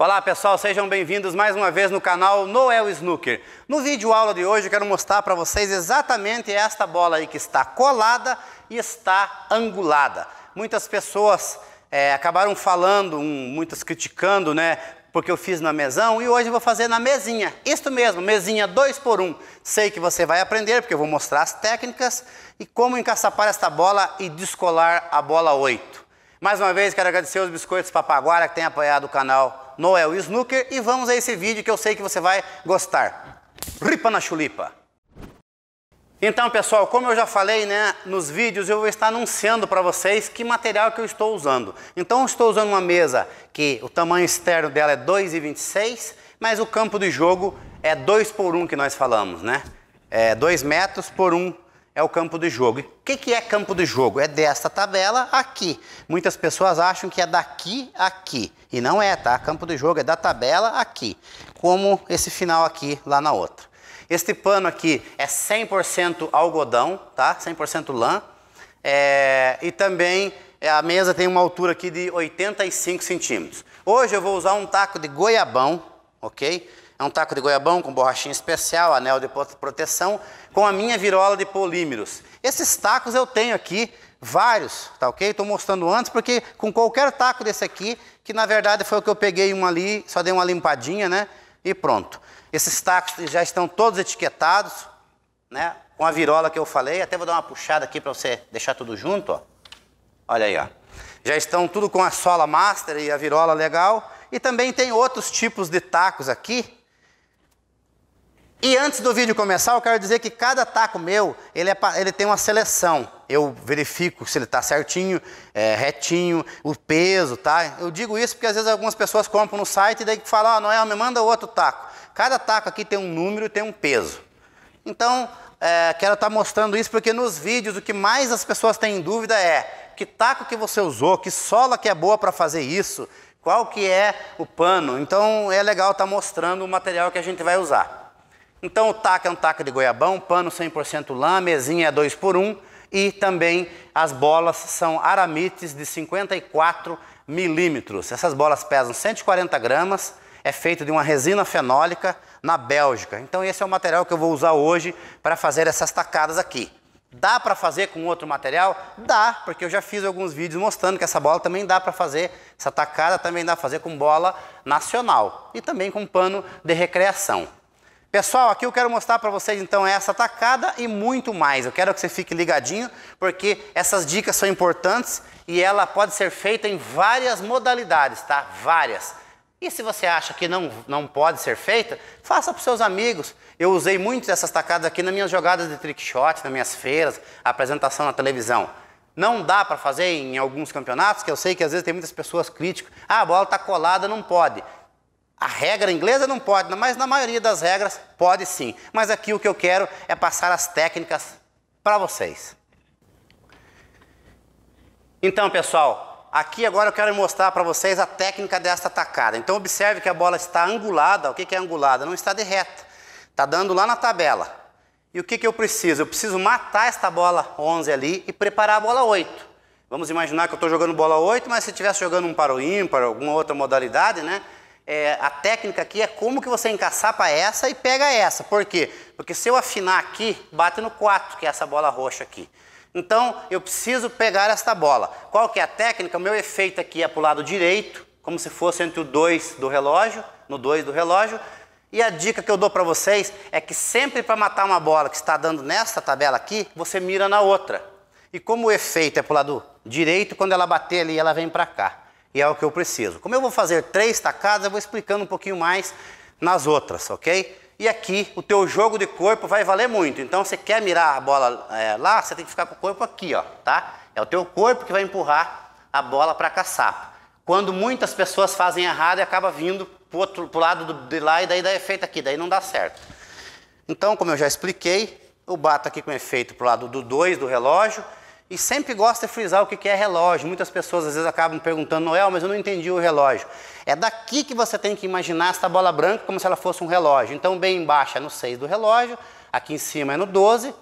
Olá pessoal, sejam bem-vindos mais uma vez no canal Noel Snooker. No vídeo aula de hoje eu quero mostrar para vocês exatamente esta bola aí que está colada e está angulada. Muitas pessoas é, acabaram falando, um, muitas criticando, né? Porque eu fiz na mesão e hoje eu vou fazer na mesinha. Isto mesmo, mesinha 2 por 1 um. Sei que você vai aprender, porque eu vou mostrar as técnicas e como encaçapar esta bola e descolar a bola 8. Mais uma vez, quero agradecer os biscoitos Papaguara que têm apoiado o canal Noel Snooker e vamos a esse vídeo que eu sei que você vai gostar. Ripa na chulipa! Então pessoal, como eu já falei né, nos vídeos, eu vou estar anunciando para vocês que material que eu estou usando. Então eu estou usando uma mesa que o tamanho externo dela é 2,26, mas o campo de jogo é 2 por 1 que nós falamos, né? É 2 metros por 1 um é o campo de jogo. O que, é campo de jogo? É desta tabela aqui. Muitas pessoas acham que é daqui aqui. E não é, tá? Campo de jogo é da tabela aqui. Como esse final aqui lá na outra. Este pano aqui é 100% algodão, tá? 100% lã. É... E também é, a mesa tem uma altura aqui de 85 centímetros. Hoje eu vou usar um taco de goiabão, ok? É um taco de goiabão com borrachinha especial, anel de proteção, com a minha virola de polímeros. Esses tacos eu tenho aqui, vários, tá ok? Estou mostrando antes, porque com qualquer taco desse aqui, que na verdade foi o que eu peguei um ali, só dei uma limpadinha, né? E pronto. Esses tacos já estão todos etiquetados, né? Com a virola que eu falei. Até vou dar uma puxada aqui para você deixar tudo junto, ó. Olha aí, ó. Já estão tudo com a sola master e a virola legal. E também tem outros tipos de tacos aqui, e antes do vídeo começar, eu quero dizer que cada taco meu, ele, é, ele tem uma seleção. Eu verifico se ele está certinho, é, retinho, o peso, tá? Eu digo isso porque às vezes algumas pessoas compram no site e daí falam, ó, oh, ah, Noel, me manda outro taco. Cada taco aqui tem um número e tem um peso. Então, é, quero estar tá mostrando isso porque nos vídeos o que mais as pessoas têm dúvida é que taco que você usou, que sola que é boa para fazer isso, qual que é o pano. Então, é legal estar tá mostrando o material que a gente vai usar. Então o taco é um taco de goiabão, pano 100% lã, mesinha é 2 por 1 e também as bolas são aramites de 54 milímetros. Essas bolas pesam 140 gramas, é feito de uma resina fenólica na Bélgica. Então esse é o material que eu vou usar hoje para fazer essas tacadas aqui. Dá para fazer com outro material? Dá, porque eu já fiz alguns vídeos mostrando que essa bola também dá para fazer, essa tacada também dá para fazer com bola nacional e também com pano de recreação. Pessoal, aqui eu quero mostrar para vocês então essa tacada e muito mais. Eu quero que você fique ligadinho porque essas dicas são importantes e ela pode ser feita em várias modalidades, tá? Várias. E se você acha que não, não pode ser feita, faça para seus amigos. Eu usei muitas dessas tacadas aqui nas minhas jogadas de trick shot, nas minhas feiras, apresentação na televisão. Não dá para fazer em alguns campeonatos, que eu sei que às vezes tem muitas pessoas críticas. Ah, a bola está colada, não pode. A regra inglesa não pode, mas na maioria das regras pode sim. Mas aqui o que eu quero é passar as técnicas para vocês. Então, pessoal, aqui agora eu quero mostrar para vocês a técnica desta tacada. Então, observe que a bola está angulada. O que é angulada? Não está de reta. Está dando lá na tabela. E o que, eu preciso? Eu preciso matar esta bola 11 ali e preparar a bola 8. Vamos imaginar que eu estou jogando bola 8, mas se estivesse jogando um para o ímpar, alguma outra modalidade, né? é, a técnica aqui é como que você encaçapa essa e pega essa. Por quê? Porque se eu afinar aqui, bate no 4, que é essa bola roxa aqui. Então, eu preciso pegar esta bola. Qual que é a técnica? O meu efeito aqui é para o lado direito, como se fosse entre o 2 do relógio, no 2 do relógio. E a dica que eu dou para vocês é que sempre para matar uma bola que está dando nesta tabela aqui, você mira na outra. E como o efeito é para o lado direito, quando ela bater ali, ela vem para cá e é o que eu preciso. Como eu vou fazer três tacadas, eu vou explicando um pouquinho mais nas outras, ok? E aqui o teu jogo de corpo vai valer muito. Então você quer mirar a bola é, lá, você tem que ficar com o corpo aqui, ó, tá? É o teu corpo que vai empurrar a bola para a Quando muitas pessoas fazem errado e acaba vindo pro, outro, pro lado do, de lá e daí dá efeito aqui, daí não dá certo. Então, como eu já expliquei, eu bato aqui com efeito pro lado do 2 do relógio, e sempre gosta de frisar o que é relógio. Muitas pessoas às vezes acabam perguntando, Noel, mas eu não entendi o relógio. É daqui que você tem que imaginar essa bola branca como se ela fosse um relógio. Então, bem embaixo é no 6 do relógio, aqui em cima é no 12,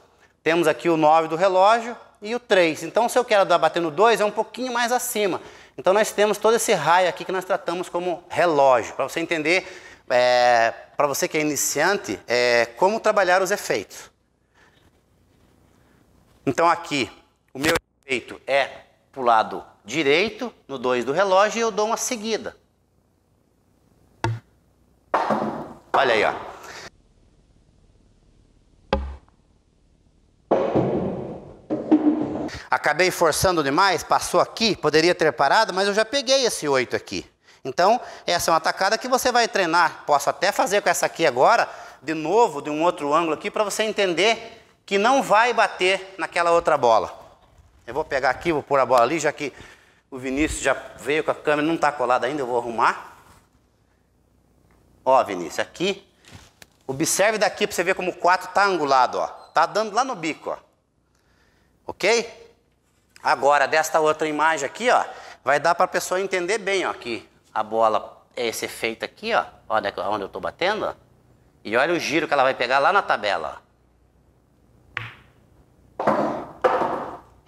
temos aqui o 9 do relógio e o 3. Então, se eu quero dar bater no 2, é um pouquinho mais acima. Então, nós temos todo esse raio aqui que nós tratamos como relógio, para você entender, é, para você que é iniciante, é, como trabalhar os efeitos. Então, aqui o meu efeito é para o lado direito, no 2 do relógio, e eu dou uma seguida. Olha aí, ó. Acabei forçando demais, passou aqui, poderia ter parado, mas eu já peguei esse 8 aqui. Então, essa é uma tacada que você vai treinar. Posso até fazer com essa aqui agora, de novo, de um outro ângulo aqui, para você entender que não vai bater naquela outra bola. Eu vou pegar aqui, vou pôr a bola ali, já que o Vinícius já veio com a câmera, não está colada ainda, eu vou arrumar. Ó, Vinícius, aqui. Observe daqui para você ver como o 4 está angulado, ó. Tá dando lá no bico, ó. Ok? Agora, desta outra imagem aqui, ó, vai dar para a pessoa entender bem, ó, que a bola é esse efeito aqui, ó. Olha onde eu estou batendo, ó. E olha o giro que ela vai pegar lá na tabela, ó.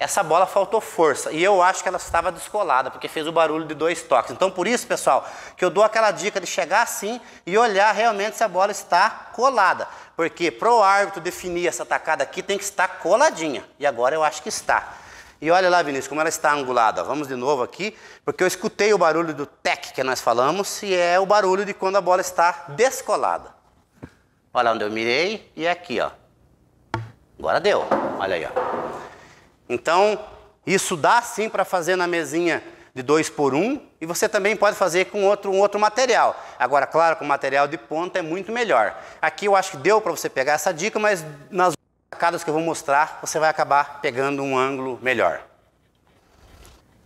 essa bola faltou força. E eu acho que ela estava descolada, porque fez o barulho de dois toques. Então, por isso, pessoal, que eu dou aquela dica de chegar assim e olhar realmente se a bola está colada. Porque para o árbitro definir essa tacada aqui, tem que estar coladinha. E agora eu acho que está. E olha lá, Vinícius, como ela está angulada. Vamos de novo aqui, porque eu escutei o barulho do tec que nós falamos, e é o barulho de quando a bola está descolada. Olha onde eu mirei, e é aqui, ó. Agora deu. Olha aí, ó. Então, isso dá sim para fazer na mesinha de 2 por 1 um, e você também pode fazer com outro, um outro material. Agora, claro, com material de ponta é muito melhor. Aqui eu acho que deu para você pegar essa dica, mas nas sacadas que eu vou mostrar, você vai acabar pegando um ângulo melhor.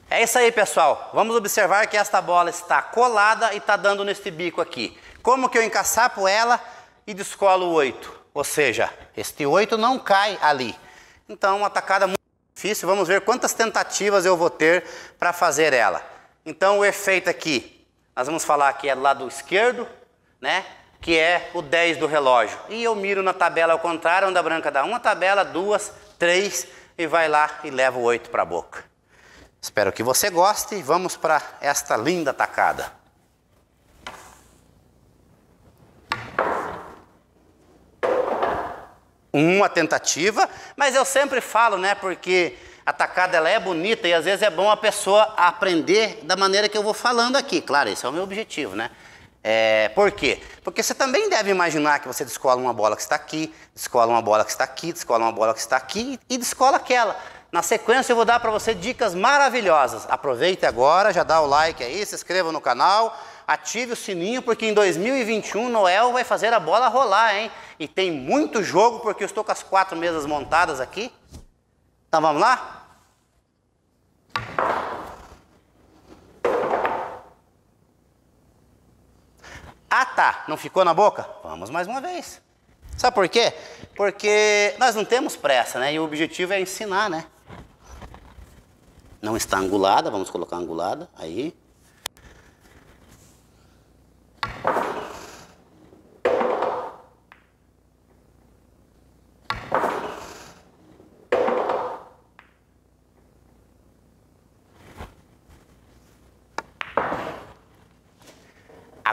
É isso aí, pessoal. Vamos observar que esta bola está colada e está dando neste bico aqui. Como que eu encaçapo ela e descolo o 8? Ou seja, este 8 não cai ali. Então, uma tacada muito difícil, vamos ver quantas tentativas eu vou ter para fazer ela. Então, o efeito aqui, nós vamos falar que é do lado esquerdo, né? que é o 10 do relógio. E eu miro na tabela ao contrário, onde a branca dá uma tabela, duas, três, e vai lá e leva o 8 para a boca. Espero que você goste e vamos para esta linda tacada. uma tentativa, mas eu sempre falo, né, porque a tacada ela é bonita e às vezes é bom a pessoa aprender da maneira que eu vou falando aqui. Claro, esse é o meu objetivo, né? É, por quê? Porque você também deve imaginar que você descola uma bola que está aqui, descola uma bola que está aqui, descola uma bola que está aqui e descola aquela. Na sequência eu vou dar para você dicas maravilhosas. Aproveite agora, já dá o like aí, se inscreva no canal ative o sininho, porque em 2021 Noel vai fazer a bola rolar, hein? E tem muito jogo, porque eu estou com as quatro mesas montadas aqui. Então vamos lá? Ah tá, não ficou na boca? Vamos mais uma vez. Sabe por quê? Porque nós não temos pressa, né? E o objetivo é ensinar, né? Não está angulada, vamos colocar angulada. Aí,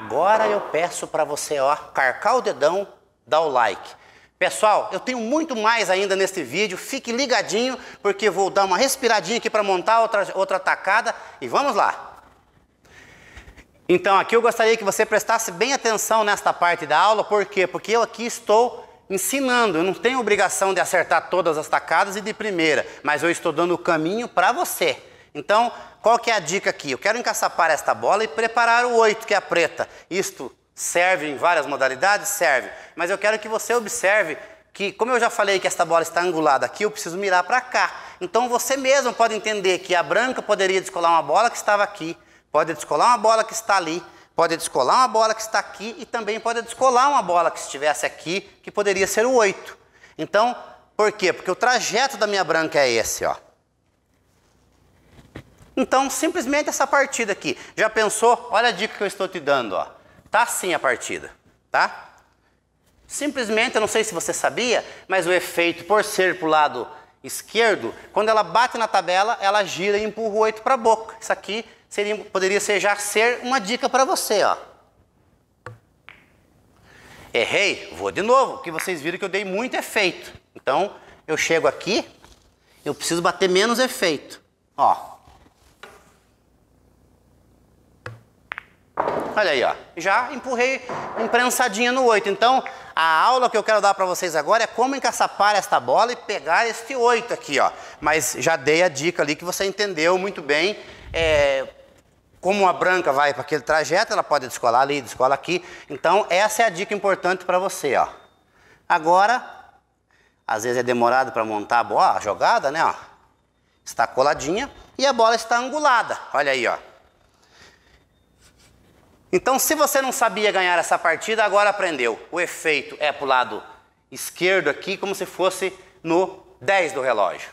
Agora eu peço para você, ó, carcar o dedão, dar o like. Pessoal, eu tenho muito mais ainda neste vídeo, fique ligadinho, porque vou dar uma respiradinha aqui para montar outra, outra tacada e vamos lá! Então, aqui eu gostaria que você prestasse bem atenção nesta parte da aula, por quê? Porque eu aqui estou ensinando, eu não tenho obrigação de acertar todas as tacadas e de primeira, mas eu estou dando o caminho para você. Então, qual que é a dica aqui? Eu quero encaçapar esta bola e preparar o 8, que é a preta. Isto serve em várias modalidades? Serve. Mas eu quero que você observe que, como eu já falei que esta bola está angulada aqui, eu preciso mirar para cá. Então, você mesmo pode entender que a branca poderia descolar uma bola que estava aqui, pode descolar uma bola que está ali, pode descolar uma bola que está aqui e também pode descolar uma bola que estivesse aqui, que poderia ser o 8. Então, por quê? Porque o trajeto da minha branca é esse, ó. Então, simplesmente essa partida aqui. Já pensou? Olha a dica que eu estou te dando, ó. Tá assim a partida, tá? Simplesmente, eu não sei se você sabia, mas o efeito por ser para o lado esquerdo, quando ela bate na tabela, ela gira e empurra o 8 para a boca. Isso aqui seria, poderia ser, já ser uma dica para você, ó. Errei, vou de novo, porque vocês viram que eu dei muito efeito. Então, eu chego aqui, eu preciso bater menos efeito. Ó, Olha aí, ó. Já empurrei imprensadinha no 8. Então, a aula que eu quero dar para vocês agora é como encaçapar esta bola e pegar este 8 aqui, ó. Mas já dei a dica ali que você entendeu muito bem é, como a branca vai para aquele trajeto, ela pode descolar ali, descola aqui. Então, essa é a dica importante para você, ó. Agora, às vezes é demorado para montar a bola, a jogada, né, ó. Está coladinha e a bola está angulada. Olha aí, ó. Então, se você não sabia ganhar essa partida, agora aprendeu. O efeito é para o lado esquerdo aqui, como se fosse no 10 do relógio.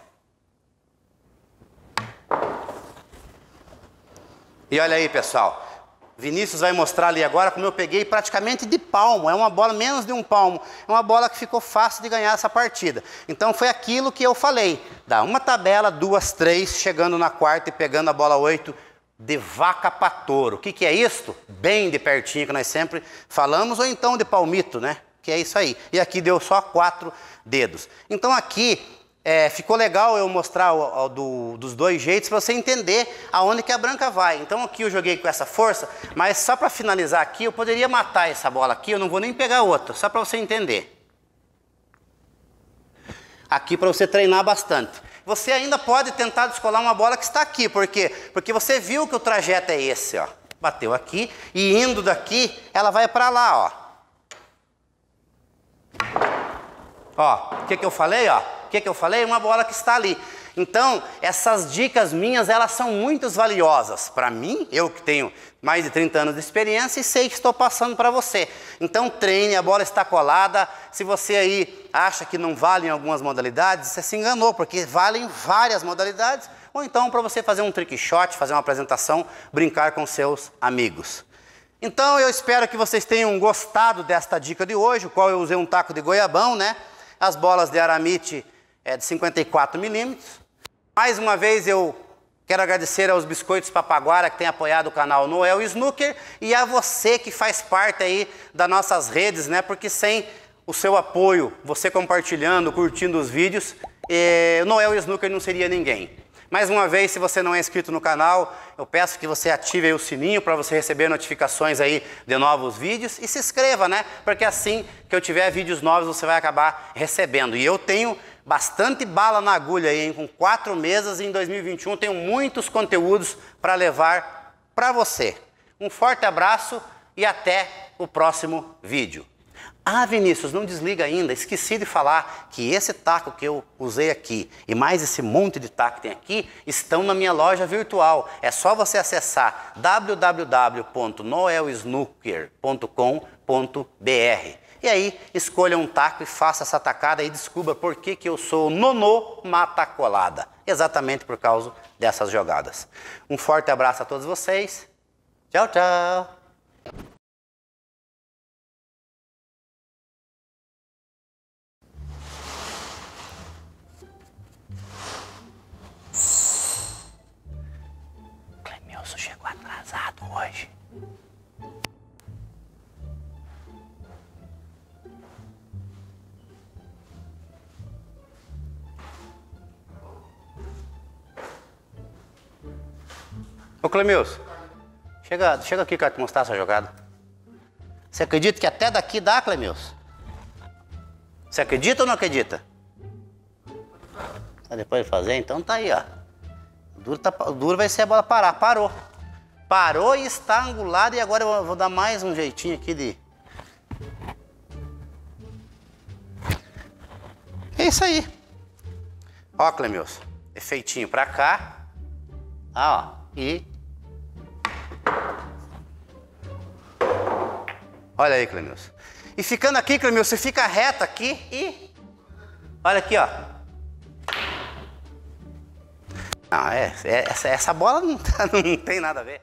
E olha aí, pessoal. Vinícius vai mostrar ali agora como eu peguei praticamente de palmo. É uma bola menos de um palmo. É uma bola que ficou fácil de ganhar essa partida. Então foi aquilo que eu falei. Dá uma tabela, duas, três, chegando na quarta e pegando a bola oito de vaca para touro. O que, que é isto? Bem de pertinho, que nós sempre falamos, ou então de palmito, né? Que é isso aí. E aqui deu só quatro dedos. Então aqui é, ficou legal eu mostrar o, o, do, dos dois jeitos para você entender aonde que a branca vai. Então aqui eu joguei com essa força, mas só para finalizar aqui, eu poderia matar essa bola aqui, eu não vou nem pegar outra, só para você entender. Aqui para você treinar bastante você ainda pode tentar descolar uma bola que está aqui. Por quê? Porque você viu que o trajeto é esse, ó. Bateu aqui e indo daqui, ela vai para lá, ó. Ó, o que, que eu falei, ó? O que, que eu falei? Uma bola que está ali. Então, essas dicas minhas, elas são muito valiosas para mim, eu que tenho mais de 30 anos de experiência e sei que estou passando para você. Então, treine, a bola está colada. Se você aí acha que não valem algumas modalidades, você se enganou, porque valem várias modalidades, ou então para você fazer um trick shot, fazer uma apresentação, brincar com seus amigos. Então, eu espero que vocês tenham gostado desta dica de hoje, o qual eu usei um taco de goiabão, né? As bolas de aramite é de 54 milímetros, mais uma vez eu quero agradecer aos Biscoitos Papaguara que têm apoiado o canal Noel Snooker e a você que faz parte aí das nossas redes, né? Porque sem o seu apoio, você compartilhando, curtindo os vídeos, eh, Noel Snooker não seria ninguém. Mais uma vez, se você não é inscrito no canal, eu peço que você ative o sininho para você receber notificações aí de novos vídeos e se inscreva, né? Porque assim que eu tiver vídeos novos, você vai acabar recebendo. E eu tenho Bastante bala na agulha aí, hein? com quatro mesas e em 2021 tenho muitos conteúdos para levar para você. Um forte abraço e até o próximo vídeo. Ah, Vinícius, não desliga ainda, esqueci de falar que esse taco que eu usei aqui e mais esse monte de taco que tem aqui estão na minha loja virtual. É só você acessar www.noelsnooker.com.br. E aí escolha um taco e faça essa tacada e descubra por que, que eu sou o nono mata colada. Exatamente por causa dessas jogadas. Um forte abraço a todos vocês. Tchau, tchau. Ô Clemilson, chega, chega aqui que eu te mostrar essa jogada. Você acredita que até daqui dá, Clemilson? Você acredita ou não acredita? Tá depois de fazer, então tá aí, ó. O duro, tá, o duro vai ser a bola parar. Parou. Parou e está angulado. E agora eu vou dar mais um jeitinho aqui de... É isso aí. Ó, Clemilson. Efeitinho pra cá. ah, ó. E Olha aí, Clemilson. E ficando aqui, Clemilson, você fica reto aqui e... Olha aqui, ó. Não, ah, é, é essa, essa bola não, tá, não tem nada a ver.